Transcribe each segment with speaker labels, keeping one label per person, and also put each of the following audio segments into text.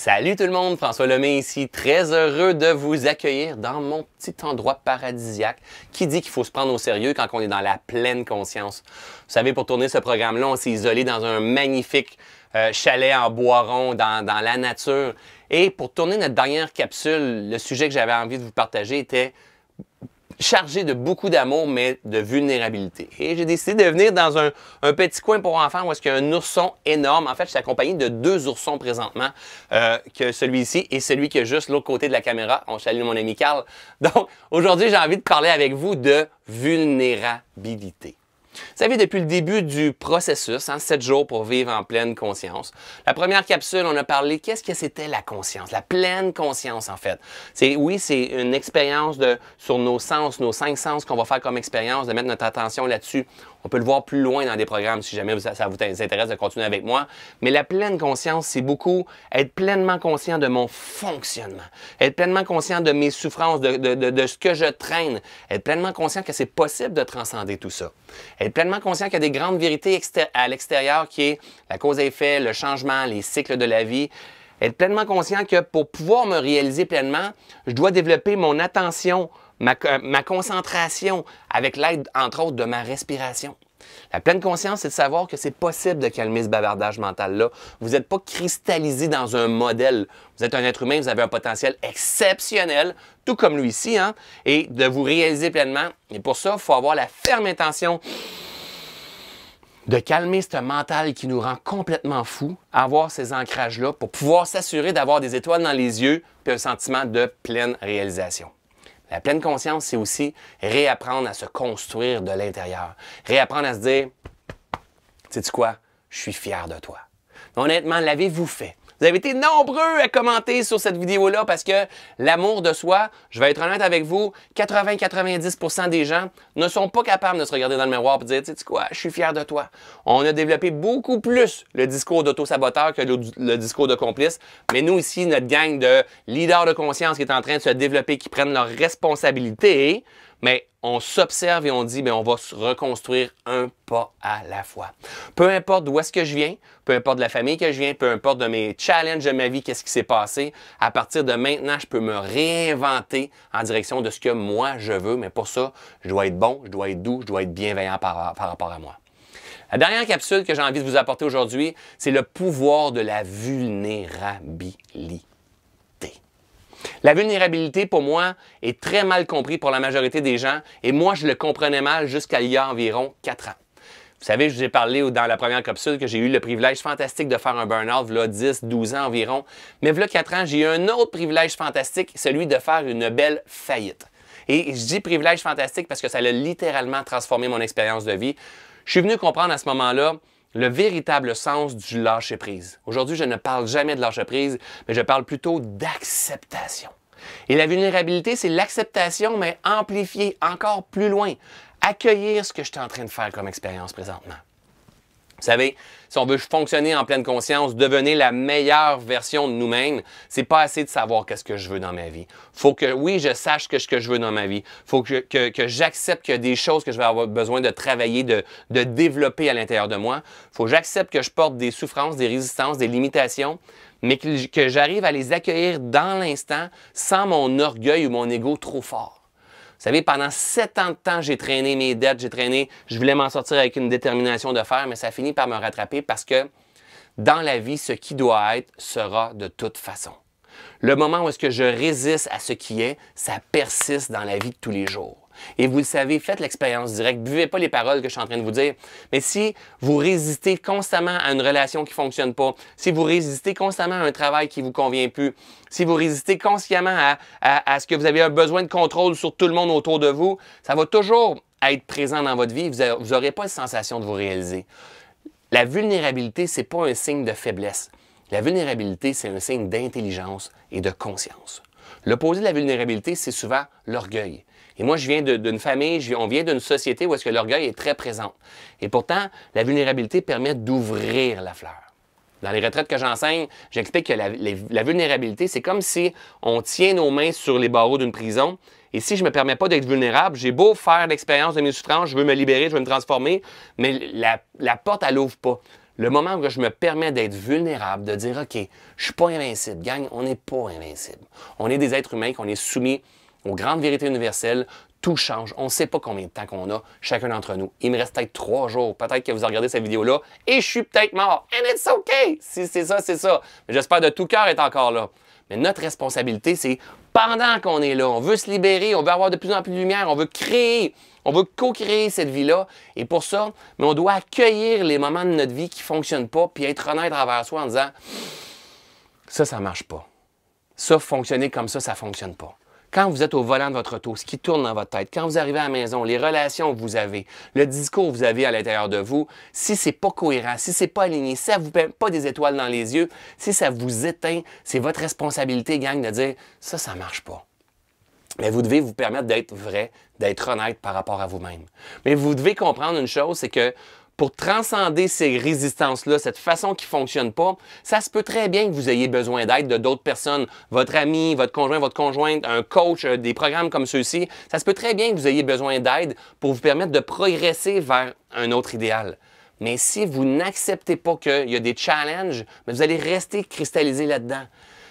Speaker 1: Salut tout le monde, François Lemay ici, très heureux de vous accueillir dans mon petit endroit paradisiaque qui dit qu'il faut se prendre au sérieux quand on est dans la pleine conscience. Vous savez, pour tourner ce programme-là, on s'est isolé dans un magnifique euh, chalet en bois rond, dans, dans la nature. Et pour tourner notre dernière capsule, le sujet que j'avais envie de vous partager était chargé de beaucoup d'amour, mais de vulnérabilité. Et j'ai décidé de venir dans un, petit coin pour enfants où est-ce qu'il y a un ourson énorme. En fait, je suis accompagné de deux oursons présentement, euh, que celui-ci et celui qui est juste l'autre côté de la caméra. On salue mon ami Carl. Donc, aujourd'hui, j'ai envie de parler avec vous de vulnérabilité. Vous savez, depuis le début du processus, 7 hein, jours pour vivre en pleine conscience, la première capsule, on a parlé qu'est-ce que c'était la conscience, la pleine conscience en fait. C'est Oui, c'est une expérience de, sur nos sens, nos cinq sens qu'on va faire comme expérience, de mettre notre attention là-dessus. On peut le voir plus loin dans des programmes si jamais ça, vous intéresse de continuer avec moi. Mais la pleine conscience, c'est beaucoup être pleinement conscient de mon fonctionnement, être pleinement conscient de mes souffrances, de, ce que je traîne, être pleinement conscient que c'est possible de transcender tout ça, être pleinement conscient qu'il y a des grandes vérités à l'extérieur qui est la cause et effet, le changement, les cycles de la vie, être pleinement conscient que pour pouvoir me réaliser pleinement, je dois développer mon attention, euh, ma, concentration avec l'aide, entre autres, de ma respiration. La pleine conscience, c'est de savoir que c'est possible de calmer ce bavardage mental-là. Vous n'êtes pas cristallisé dans un modèle. Vous êtes un être humain, vous avez un potentiel exceptionnel, tout comme lui ici, hein, et de vous réaliser pleinement. Et pour ça, il faut avoir la ferme intention de calmer ce mental qui nous rend complètement fous, avoir ces ancrages-là pour pouvoir s'assurer d'avoir des étoiles dans les yeux et un sentiment de pleine réalisation. La pleine conscience, c'est aussi réapprendre à se construire de l'intérieur. Réapprendre à se dire, sais-tu quoi, je suis fier de toi. Honnêtement, l'avez-vous fait? Vous avez été nombreux à commenter sur cette vidéo-là parce que l'amour de soi, je vais être honnête avec vous, 80-90% des gens ne sont pas capables de se regarder dans le miroir et dire, tu sais quoi, je suis fier de toi. On a développé beaucoup plus le discours d'auto-saboteur que le, discours de complice. Mais nous ici, notre gang de leaders de conscience qui est en train de se développer, qui prennent leurs responsabilités, mais on s'observe et on dit, mais ben, on va se reconstruire un pas à la fois. Peu importe d'où est-ce que je viens, peu importe de la famille que je viens, peu importe de mes challenges de ma vie, qu'est-ce qui s'est passé, à partir de maintenant, je peux me réinventer en direction de ce que moi je veux, mais pour ça, je dois être bon, je dois être doux, je dois être bienveillant par rapport à moi. La dernière capsule que j'ai envie de vous apporter aujourd'hui, c'est le pouvoir de la vulnérabilité. La vulnérabilité, pour moi, est très mal comprise pour la majorité des gens et moi, je le comprenais mal jusqu'à il y a environ 4 ans. Vous savez, je vous ai parlé dans la première capsule que j'ai eu le privilège fantastique de faire un burn-out, là, 10, 12 ans environ. Mais là, 4 ans, j'ai eu un autre privilège fantastique, celui de faire une belle faillite. Et je dis privilège fantastique parce que ça a littéralement transformé mon expérience de vie. Je suis venu comprendre à ce moment-là le véritable sens du lâcher-prise. Aujourd'hui, je ne parle jamais de lâcher-prise, mais je parle plutôt d'acceptation. Et la vulnérabilité, c'est l'acceptation, mais amplifiée encore plus loin. Accueillir ce que je suis en train de faire comme expérience présentement. Vous savez, si on veut fonctionner en pleine conscience, devenir la meilleure version de nous-mêmes, c'est pas assez de savoir qu'est-ce que je veux dans ma vie. Faut que, oui, je sache que ce que je veux dans ma vie. Faut que, que, que j'accepte qu'il y a des choses que je vais avoir besoin de travailler, de, développer à l'intérieur de moi. Faut que j'accepte que je porte des souffrances, des résistances, des limitations, mais que, que j'arrive à les accueillir dans l'instant sans mon orgueil ou mon ego trop fort savez, pendant sept ans de temps, j'ai traîné mes dettes, j'ai traîné, je voulais m'en sortir avec une détermination de faire, mais ça finit par me rattraper parce que dans la vie, ce qui doit être sera de toute façon. Le moment où est-ce que je résiste à ce qui est, ça persiste dans la vie de tous les jours. Et vous le savez, faites l'expérience directe. Buvez pas les paroles que je suis en train de vous dire. Mais si vous résistez constamment à une relation qui ne fonctionne pas, si vous résistez constamment à un travail qui vous convient plus, si vous résistez consciemment à, ce que vous avez un besoin de contrôle sur tout le monde autour de vous, ça va toujours être présent dans votre vie. Vous n'aurez pas la sensation de vous réaliser. La vulnérabilité, ce n'est pas un signe de faiblesse. La vulnérabilité, c'est un signe d'intelligence et de conscience. L'opposé de la vulnérabilité, c'est souvent l'orgueil. Et moi, je viens d'une famille, on vient d'une société où est-ce que l'orgueil est très présent. Et pourtant, la vulnérabilité permet d'ouvrir la fleur. Dans les retraites que j'enseigne, j'explique que la, vulnérabilité, c'est comme si on tient nos mains sur les barreaux d'une prison. Et si je ne me permets pas d'être vulnérable, j'ai beau faire l'expérience de mes souffrances, je veux me libérer, je veux me transformer, mais la, la porte, elle l'ouvre pas. Le moment où je me permets d'être vulnérable, de dire OK, je ne suis pas invincible, gang, on n'est pas invincible. On est des êtres humains qu'on est soumis aux grandes vérités universelles, tout change. On ne sait pas combien de temps qu'on a, chacun d'entre nous. Il me reste peut-être trois jours. Peut-être que vous regardez cette vidéo-là et je suis peut-être mort. And it's okay! Si c'est ça, c'est ça. Mais j'espère de tout cœur être encore là. Mais notre responsabilité, c'est pendant qu'on est là, on veut se libérer, on veut avoir de plus en plus de lumière, on veut créer, on veut co-créer cette vie-là. Et pour ça, mais on doit accueillir les moments de notre vie qui ne fonctionnent pas, puis être honnête envers soi en disant, ça, ça ne marche pas. Ça, fonctionner comme ça, ça ne fonctionne pas quand vous êtes au volant de votre auto, ce qui tourne dans votre tête, quand vous arrivez à la maison, les relations que vous avez, le discours que vous avez à l'intérieur de vous, si c'est pas cohérent, si c'est pas aligné, si ça vous met pas des étoiles dans les yeux, si ça vous éteint, c'est votre responsabilité, gang, de dire ça, ça marche pas. Mais vous devez vous permettre d'être vrai, d'être honnête par rapport à vous-même. Mais vous devez comprendre une chose, c'est que pour transcender ces résistances-là, cette façon qui ne fonctionne pas, ça se peut très bien que vous ayez besoin d'aide de d'autres personnes, votre ami, votre conjoint, votre conjointe, un coach, euh, des programmes comme ceux-ci. Ça se peut très bien que vous ayez besoin d'aide pour vous permettre de progresser vers un autre idéal. Mais si vous n'acceptez pas qu'il y a des challenges, vous allez rester cristallisé là-dedans.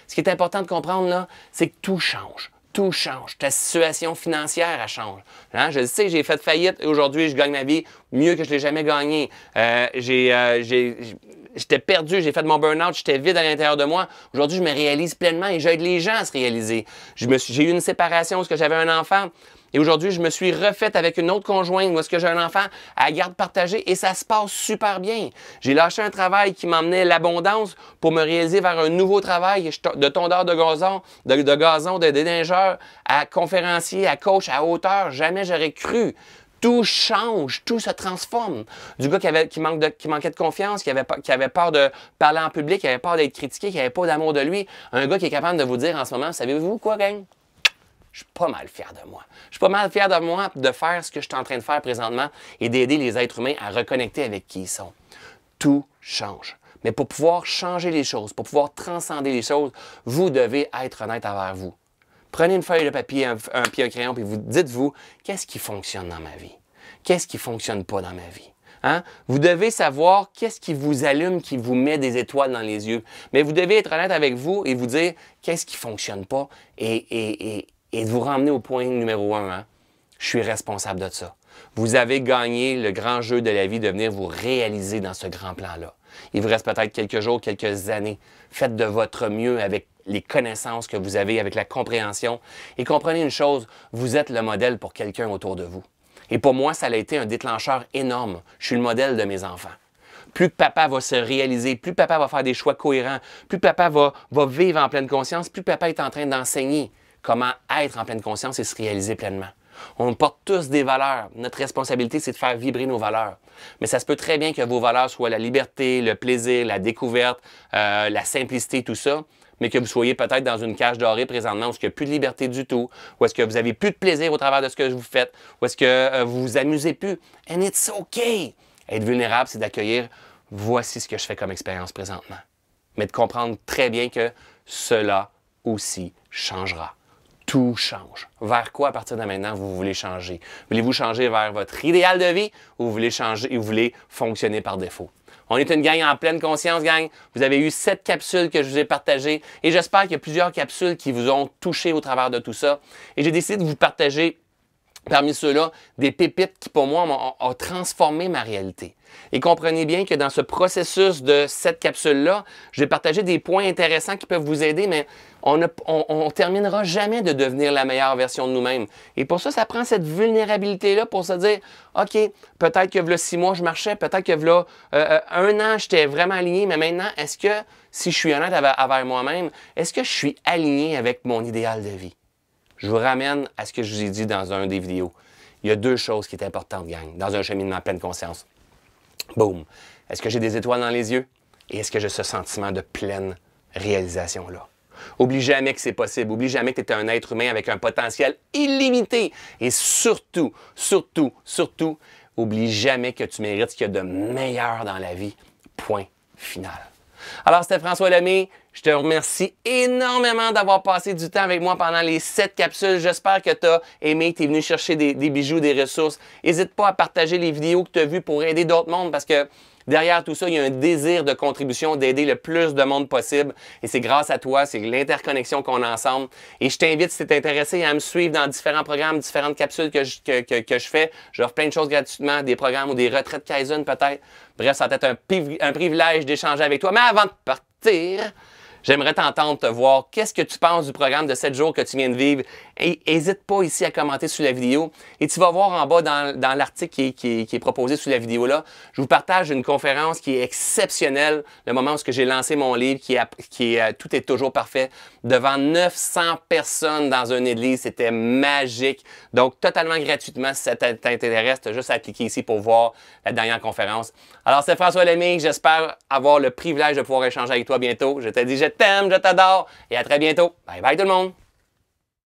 Speaker 1: Ce qui est important de comprendre, là, c'est que tout change tout change. Ta situation financière, a changé. Hein? Je sais, j'ai fait faillite et aujourd'hui, je gagne ma vie mieux que je ne l'ai jamais gagné. Euh, j'ai, euh, j'étais perdu, j'ai fait mon burn-out, j'étais vide à l'intérieur de moi. Aujourd'hui, je me réalise pleinement et j'aide les gens à se réaliser. Je me suis, j'ai eu une séparation parce que j'avais un enfant. Et aujourd'hui, je me suis refaite avec une autre conjointe où est-ce que j'ai un enfant à garde partagée et ça se passe super bien. J'ai lâché un travail qui m'emmenait l'abondance pour me réaliser vers un nouveau travail de tondeur de gazon, de, de gazon, de à conférencier, à coach, à hauteur. Jamais j'aurais cru tout change, tout se transforme. Du gars qui, avait, qui, manquait de confiance, qui avait, qui avait, peur de parler en public, qui avait peur d'être critiqué, qui n'avait pas d'amour de lui, un gars qui est capable de vous dire en ce moment, savez-vous quoi, gang? je suis pas mal fier de moi. Je suis pas mal fier de moi de faire ce que je suis en train de faire présentement et d'aider les êtres humains à reconnecter avec qui ils sont. Tout change. Mais pour pouvoir changer les choses, pour pouvoir transcender les choses, vous devez être honnête envers vous. Prenez une feuille de papier, un, pied, un crayon, et vous dites-vous, qu'est-ce qui fonctionne dans ma vie? Qu'est-ce qui ne fonctionne pas dans ma vie? Hein? Vous devez savoir qu'est-ce qui vous allume, qui vous met des étoiles dans les yeux. Mais vous devez être honnête avec vous et vous dire qu'est-ce qui ne fonctionne pas et et de vous ramener au point numéro un. Hein, je suis responsable de ça. Vous avez gagné le grand jeu de la vie de venir vous réaliser dans ce grand plan-là. Il vous reste peut-être quelques jours, quelques années. Faites de votre mieux avec les connaissances que vous avez, avec la compréhension. Et comprenez une chose, vous êtes le modèle pour quelqu'un autour de vous. Et pour moi, ça a été un déclencheur énorme. Je suis le modèle de mes enfants. Plus papa va se réaliser, plus papa va faire des choix cohérents, plus papa va vivre en pleine conscience, plus papa est en train d'enseigner comment être en pleine conscience et se réaliser pleinement. On porte tous des valeurs. Notre responsabilité, c'est de faire vibrer nos valeurs. Mais ça se peut très bien que vos valeurs soient la liberté, le plaisir, la découverte, euh, la simplicité, tout ça, mais que vous soyez peut-être dans une cage dorée présentement où il n'y a plus de liberté du tout, ou est-ce que vous n'avez plus de plaisir au travers de ce que vous faites, ou est-ce que euh, vous vous amusez plus. And it's ok. Être vulnérable, c'est d'accueillir voici ce que je fais comme expérience présentement. Mais de comprendre très bien que cela aussi changera tout change. Vers quoi, à partir de maintenant, vous voulez changer? Voulez-vous changer vers votre idéal de vie ou vous voulez changer, vous voulez fonctionner par défaut? On est une gang en pleine conscience, gang. Vous avez eu sept capsules que je vous ai partagées et j'espère qu'il y a plusieurs capsules qui vous ont touché au travers de tout ça. Et j'ai décidé de vous partager parmi ceux-là, des pépites qui, pour moi, ont, transformé ma réalité. Et comprenez bien que dans ce processus de cette capsule-là, je j'ai partagé des points intéressants qui peuvent vous aider, mais on ne terminera jamais de devenir la meilleure version de nous-mêmes. Et pour ça, ça prend cette vulnérabilité-là pour se dire, OK, peut-être que là six mois, je marchais, peut-être que là euh, euh, un an, j'étais vraiment aligné, mais maintenant, est-ce que, si je suis honnête envers moi-même, est-ce que je suis aligné avec mon idéal de vie? Je vous ramène à ce que je vous ai dit dans un des vidéos. Il y a deux choses qui sont importantes, gang, dans un cheminement à pleine conscience. Boum. Est-ce que j'ai des étoiles dans les yeux? Et est-ce que j'ai ce sentiment de pleine réalisation-là? Oublie jamais que c'est possible. Oublie jamais que tu es un être humain avec un potentiel illimité. Et surtout, surtout, surtout, oublie jamais que tu mérites ce qu'il y a de meilleur dans la vie. Point final. Alors, c'était François Lamy. Je te remercie énormément d'avoir passé du temps avec moi pendant les sept capsules. J'espère que tu as aimé, tu es venu chercher des, bijoux, des ressources. N'hésite pas à partager les vidéos que tu as vues pour aider d'autres mondes parce que Derrière tout ça, il y a un désir de contribution, d'aider le plus de monde possible. Et c'est grâce à toi, c'est l'interconnexion qu'on a ensemble. Et je t'invite, si tu es intéressé, à me suivre dans différents programmes, différentes capsules que je, que, que, je fais. J'offre plein de choses gratuitement, des programmes ou des retraites Kaizen peut-être. Bref, ça va être un privilège d'échanger avec toi. Mais avant de partir, J'aimerais t'entendre, te voir. Qu'est-ce que tu penses du programme de 7 jours que tu viens de vivre? Et n'hésite pas ici à commenter sous la vidéo. Et tu vas voir en bas dans, l'article qui, est proposé sous la vidéo là, je vous partage une conférence qui est exceptionnelle, le moment où j'ai lancé mon livre qui est, euh, Tout est toujours parfait, devant 900 personnes dans une église. C'était magique. Donc, totalement gratuitement, si ça t'intéresse, tu as juste à cliquer ici pour voir la dernière conférence. Alors, c'est François Lemay. J'espère avoir le privilège de pouvoir échanger avec toi bientôt. Je te dis je t'aime, je t'adore et à très bientôt. Bye bye tout le monde.